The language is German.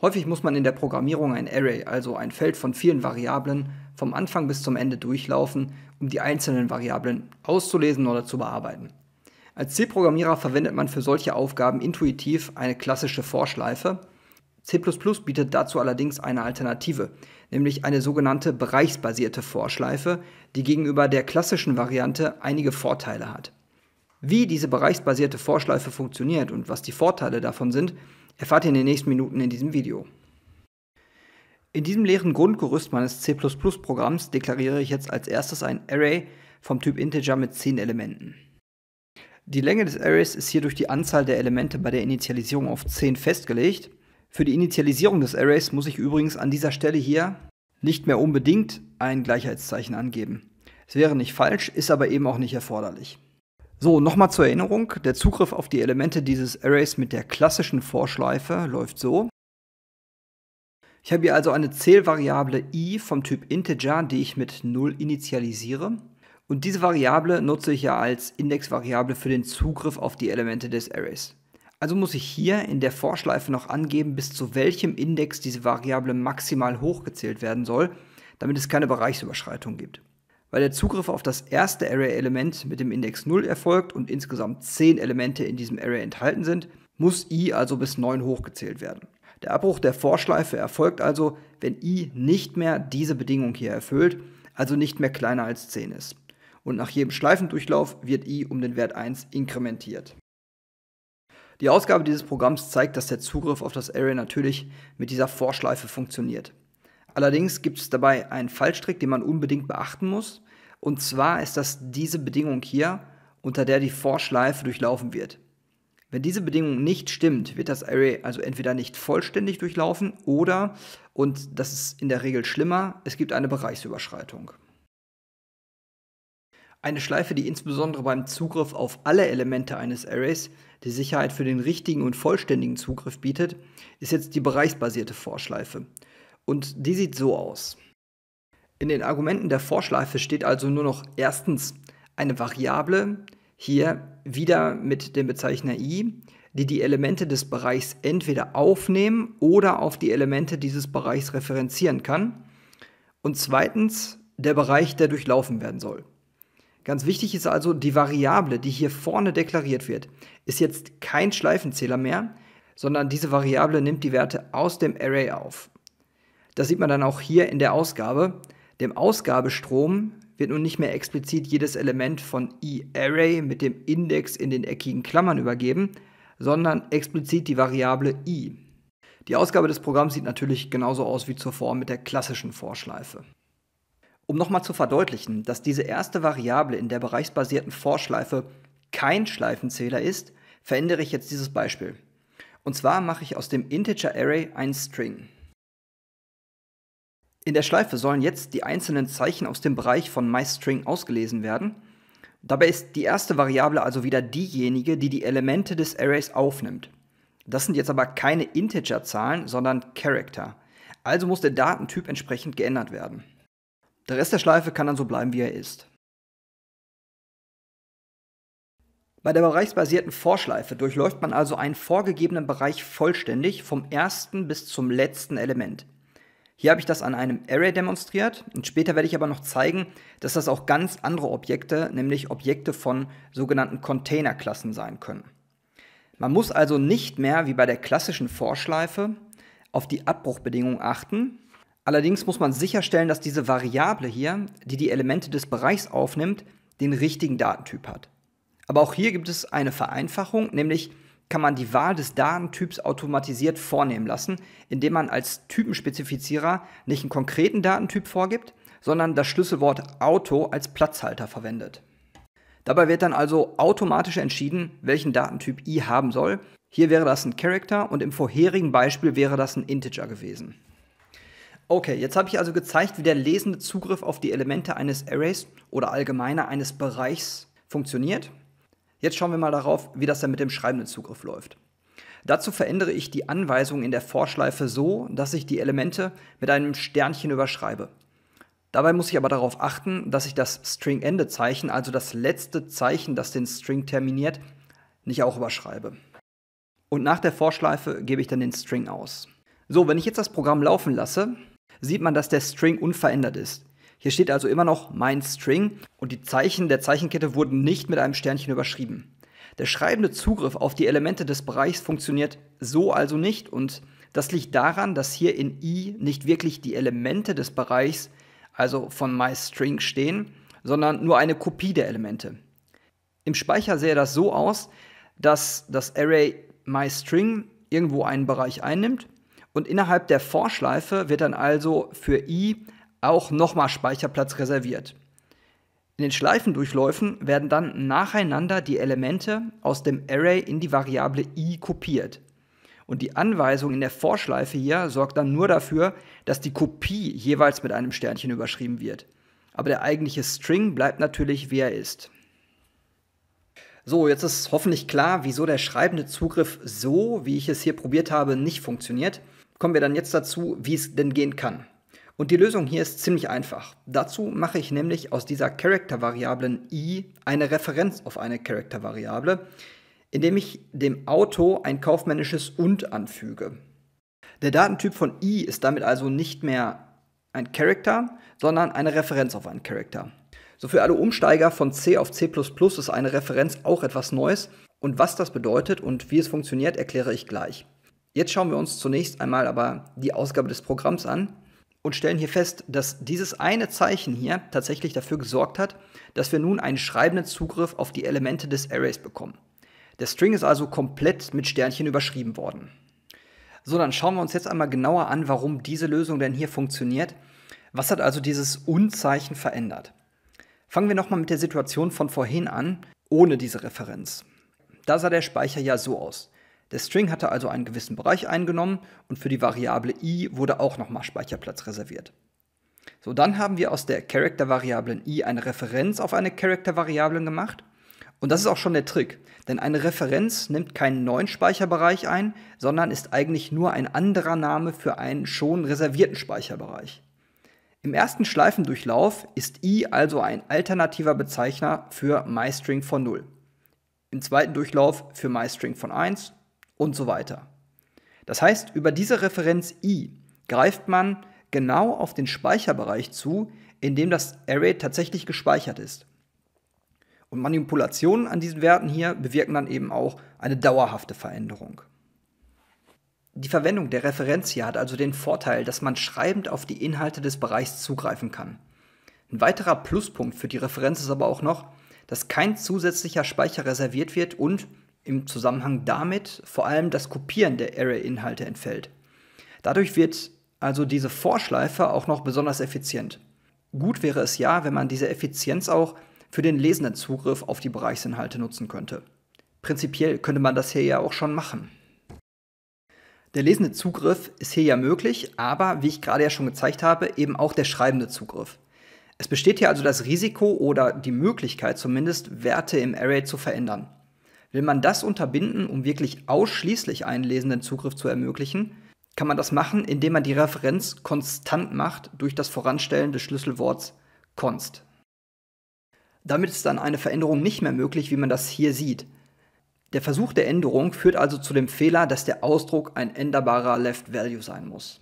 Häufig muss man in der Programmierung ein Array, also ein Feld von vielen Variablen, vom Anfang bis zum Ende durchlaufen, um die einzelnen Variablen auszulesen oder zu bearbeiten. Als C-Programmierer verwendet man für solche Aufgaben intuitiv eine klassische Vorschleife. C++ bietet dazu allerdings eine Alternative, nämlich eine sogenannte bereichsbasierte Vorschleife, die gegenüber der klassischen Variante einige Vorteile hat. Wie diese bereichsbasierte Vorschleife funktioniert und was die Vorteile davon sind, erfahrt ihr in den nächsten Minuten in diesem Video. In diesem leeren Grundgerüst meines C++-Programms deklariere ich jetzt als erstes ein Array vom Typ Integer mit 10 Elementen. Die Länge des Arrays ist hier durch die Anzahl der Elemente bei der Initialisierung auf 10 festgelegt. Für die Initialisierung des Arrays muss ich übrigens an dieser Stelle hier nicht mehr unbedingt ein Gleichheitszeichen angeben. Es wäre nicht falsch, ist aber eben auch nicht erforderlich. So, nochmal zur Erinnerung, der Zugriff auf die Elemente dieses Arrays mit der klassischen Vorschleife läuft so. Ich habe hier also eine Zählvariable i vom Typ Integer, die ich mit 0 initialisiere. Und diese Variable nutze ich ja als Indexvariable für den Zugriff auf die Elemente des Arrays. Also muss ich hier in der Vorschleife noch angeben, bis zu welchem Index diese Variable maximal hochgezählt werden soll, damit es keine Bereichsüberschreitung gibt weil der Zugriff auf das erste Array-Element mit dem Index 0 erfolgt und insgesamt 10 Elemente in diesem Array enthalten sind, muss i also bis 9 hochgezählt werden. Der Abbruch der Vorschleife erfolgt also, wenn i nicht mehr diese Bedingung hier erfüllt, also nicht mehr kleiner als 10 ist. Und nach jedem Schleifendurchlauf wird i um den Wert 1 inkrementiert. Die Ausgabe dieses Programms zeigt, dass der Zugriff auf das Array natürlich mit dieser Vorschleife funktioniert. Allerdings gibt es dabei einen Fallstrick, den man unbedingt beachten muss. Und zwar ist das diese Bedingung hier, unter der die Vorschleife durchlaufen wird. Wenn diese Bedingung nicht stimmt, wird das Array also entweder nicht vollständig durchlaufen oder, und das ist in der Regel schlimmer, es gibt eine Bereichsüberschreitung. Eine Schleife, die insbesondere beim Zugriff auf alle Elemente eines Arrays die Sicherheit für den richtigen und vollständigen Zugriff bietet, ist jetzt die bereichsbasierte Vorschleife. Und die sieht so aus. In den Argumenten der Vorschleife steht also nur noch erstens eine Variable, hier wieder mit dem Bezeichner i, die die Elemente des Bereichs entweder aufnehmen oder auf die Elemente dieses Bereichs referenzieren kann. Und zweitens der Bereich, der durchlaufen werden soll. Ganz wichtig ist also, die Variable, die hier vorne deklariert wird, ist jetzt kein Schleifenzähler mehr, sondern diese Variable nimmt die Werte aus dem Array auf. Das sieht man dann auch hier in der Ausgabe. Dem Ausgabestrom wird nun nicht mehr explizit jedes Element von iArray mit dem Index in den eckigen Klammern übergeben, sondern explizit die Variable i. Die Ausgabe des Programms sieht natürlich genauso aus wie zuvor mit der klassischen Vorschleife. Um nochmal zu verdeutlichen, dass diese erste Variable in der bereichsbasierten Vorschleife kein Schleifenzähler ist, verändere ich jetzt dieses Beispiel. Und zwar mache ich aus dem Integer Array einen String. In der Schleife sollen jetzt die einzelnen Zeichen aus dem Bereich von MyString ausgelesen werden. Dabei ist die erste Variable also wieder diejenige, die die Elemente des Arrays aufnimmt. Das sind jetzt aber keine Integer-Zahlen, sondern Character. Also muss der Datentyp entsprechend geändert werden. Der Rest der Schleife kann dann so bleiben, wie er ist. Bei der bereichsbasierten Vorschleife durchläuft man also einen vorgegebenen Bereich vollständig vom ersten bis zum letzten Element. Hier habe ich das an einem Array demonstriert und später werde ich aber noch zeigen, dass das auch ganz andere Objekte, nämlich Objekte von sogenannten Containerklassen sein können. Man muss also nicht mehr, wie bei der klassischen Vorschleife, auf die Abbruchbedingungen achten. Allerdings muss man sicherstellen, dass diese Variable hier, die die Elemente des Bereichs aufnimmt, den richtigen Datentyp hat. Aber auch hier gibt es eine Vereinfachung, nämlich kann man die Wahl des Datentyps automatisiert vornehmen lassen, indem man als Typenspezifizierer nicht einen konkreten Datentyp vorgibt, sondern das Schlüsselwort Auto als Platzhalter verwendet. Dabei wird dann also automatisch entschieden, welchen Datentyp i haben soll. Hier wäre das ein Character und im vorherigen Beispiel wäre das ein Integer gewesen. Okay, jetzt habe ich also gezeigt, wie der lesende Zugriff auf die Elemente eines Arrays oder allgemeiner eines Bereichs funktioniert. Jetzt schauen wir mal darauf, wie das dann mit dem schreibenden Zugriff läuft. Dazu verändere ich die Anweisung in der Vorschleife so, dass ich die Elemente mit einem Sternchen überschreibe. Dabei muss ich aber darauf achten, dass ich das String-Ende-Zeichen, also das letzte Zeichen, das den String terminiert, nicht auch überschreibe. Und nach der Vorschleife gebe ich dann den String aus. So, wenn ich jetzt das Programm laufen lasse, sieht man, dass der String unverändert ist. Hier steht also immer noch mein String und die Zeichen der Zeichenkette wurden nicht mit einem Sternchen überschrieben. Der schreibende Zugriff auf die Elemente des Bereichs funktioniert so also nicht und das liegt daran, dass hier in i nicht wirklich die Elemente des Bereichs, also von myString stehen, sondern nur eine Kopie der Elemente. Im Speicher sähe das so aus, dass das Array myString irgendwo einen Bereich einnimmt und innerhalb der Vorschleife wird dann also für i auch nochmal Speicherplatz reserviert. In den Schleifendurchläufen werden dann nacheinander die Elemente aus dem Array in die Variable i kopiert. Und die Anweisung in der Vorschleife hier sorgt dann nur dafür, dass die Kopie jeweils mit einem Sternchen überschrieben wird. Aber der eigentliche String bleibt natürlich, wie er ist. So, jetzt ist hoffentlich klar, wieso der schreibende Zugriff so, wie ich es hier probiert habe, nicht funktioniert. Kommen wir dann jetzt dazu, wie es denn gehen kann. Und die Lösung hier ist ziemlich einfach. Dazu mache ich nämlich aus dieser Charaktervariablen i eine Referenz auf eine Charaktervariable, indem ich dem Auto ein kaufmännisches und anfüge. Der Datentyp von i ist damit also nicht mehr ein Charakter, sondern eine Referenz auf einen Charakter. So für alle Umsteiger von C auf C++ ist eine Referenz auch etwas Neues und was das bedeutet und wie es funktioniert, erkläre ich gleich. Jetzt schauen wir uns zunächst einmal aber die Ausgabe des Programms an, und stellen hier fest, dass dieses eine Zeichen hier tatsächlich dafür gesorgt hat, dass wir nun einen schreibenden Zugriff auf die Elemente des Arrays bekommen. Der String ist also komplett mit Sternchen überschrieben worden. So, dann schauen wir uns jetzt einmal genauer an, warum diese Lösung denn hier funktioniert. Was hat also dieses Unzeichen verändert? Fangen wir nochmal mit der Situation von vorhin an, ohne diese Referenz. Da sah der Speicher ja so aus. Der String hatte also einen gewissen Bereich eingenommen und für die Variable i wurde auch nochmal Speicherplatz reserviert. So, dann haben wir aus der Character-Variablen i eine Referenz auf eine Character-Variablen gemacht. Und das ist auch schon der Trick, denn eine Referenz nimmt keinen neuen Speicherbereich ein, sondern ist eigentlich nur ein anderer Name für einen schon reservierten Speicherbereich. Im ersten Schleifendurchlauf ist i also ein alternativer Bezeichner für myString von 0. Im zweiten Durchlauf für myString von 1 und so weiter. Das heißt, über diese Referenz i greift man genau auf den Speicherbereich zu, in dem das Array tatsächlich gespeichert ist. Und Manipulationen an diesen Werten hier bewirken dann eben auch eine dauerhafte Veränderung. Die Verwendung der Referenz hier hat also den Vorteil, dass man schreibend auf die Inhalte des Bereichs zugreifen kann. Ein weiterer Pluspunkt für die Referenz ist aber auch noch, dass kein zusätzlicher Speicher reserviert wird und, im Zusammenhang damit vor allem das Kopieren der Array-Inhalte entfällt. Dadurch wird also diese Vorschleife auch noch besonders effizient. Gut wäre es ja, wenn man diese Effizienz auch für den lesenden Zugriff auf die Bereichsinhalte nutzen könnte. Prinzipiell könnte man das hier ja auch schon machen. Der lesende Zugriff ist hier ja möglich, aber wie ich gerade ja schon gezeigt habe, eben auch der schreibende Zugriff. Es besteht hier also das Risiko oder die Möglichkeit zumindest, Werte im Array zu verändern. Will man das unterbinden, um wirklich ausschließlich einen lesenden Zugriff zu ermöglichen, kann man das machen, indem man die Referenz konstant macht durch das Voranstellen des Schlüsselworts const. Damit ist dann eine Veränderung nicht mehr möglich, wie man das hier sieht. Der Versuch der Änderung führt also zu dem Fehler, dass der Ausdruck ein änderbarer Left Value sein muss.